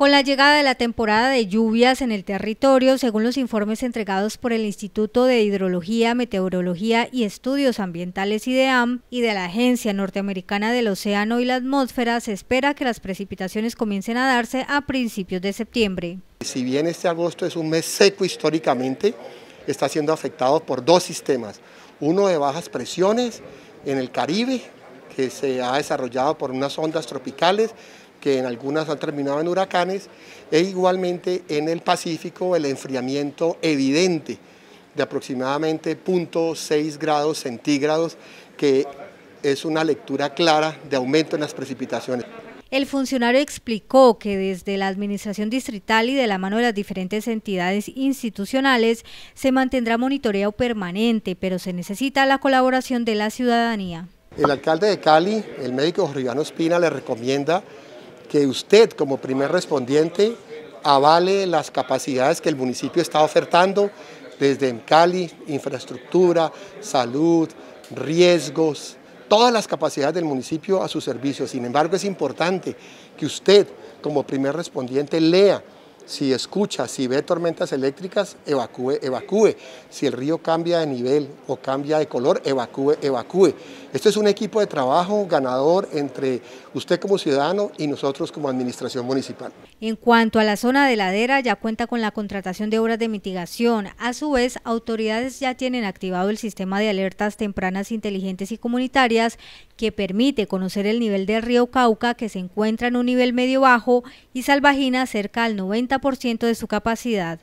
Con la llegada de la temporada de lluvias en el territorio, según los informes entregados por el Instituto de Hidrología, Meteorología y Estudios Ambientales IDEAM y de la Agencia Norteamericana del Océano y la Atmósfera, se espera que las precipitaciones comiencen a darse a principios de septiembre. Si bien este agosto es un mes seco históricamente, está siendo afectado por dos sistemas, uno de bajas presiones en el Caribe que se ha desarrollado por unas ondas tropicales que en algunas han terminado en huracanes, e igualmente en el Pacífico el enfriamiento evidente de aproximadamente 0.6 grados centígrados, que es una lectura clara de aumento en las precipitaciones. El funcionario explicó que desde la Administración Distrital y de la mano de las diferentes entidades institucionales se mantendrá monitoreo permanente, pero se necesita la colaboración de la ciudadanía. El alcalde de Cali, el médico Rivano Espina, le recomienda que usted como primer respondiente avale las capacidades que el municipio está ofertando desde Cali, infraestructura, salud, riesgos, todas las capacidades del municipio a su servicio. Sin embargo, es importante que usted como primer respondiente lea si escucha, si ve tormentas eléctricas, evacúe, evacúe. Si el río cambia de nivel o cambia de color, evacúe, evacúe. Esto es un equipo de trabajo ganador entre usted como ciudadano y nosotros como administración municipal. En cuanto a la zona de ladera, ya cuenta con la contratación de obras de mitigación. A su vez, autoridades ya tienen activado el sistema de alertas tempranas inteligentes y comunitarias que permite conocer el nivel del río Cauca que se encuentra en un nivel medio bajo y Salvajina cerca al 90 por ciento de su capacidad.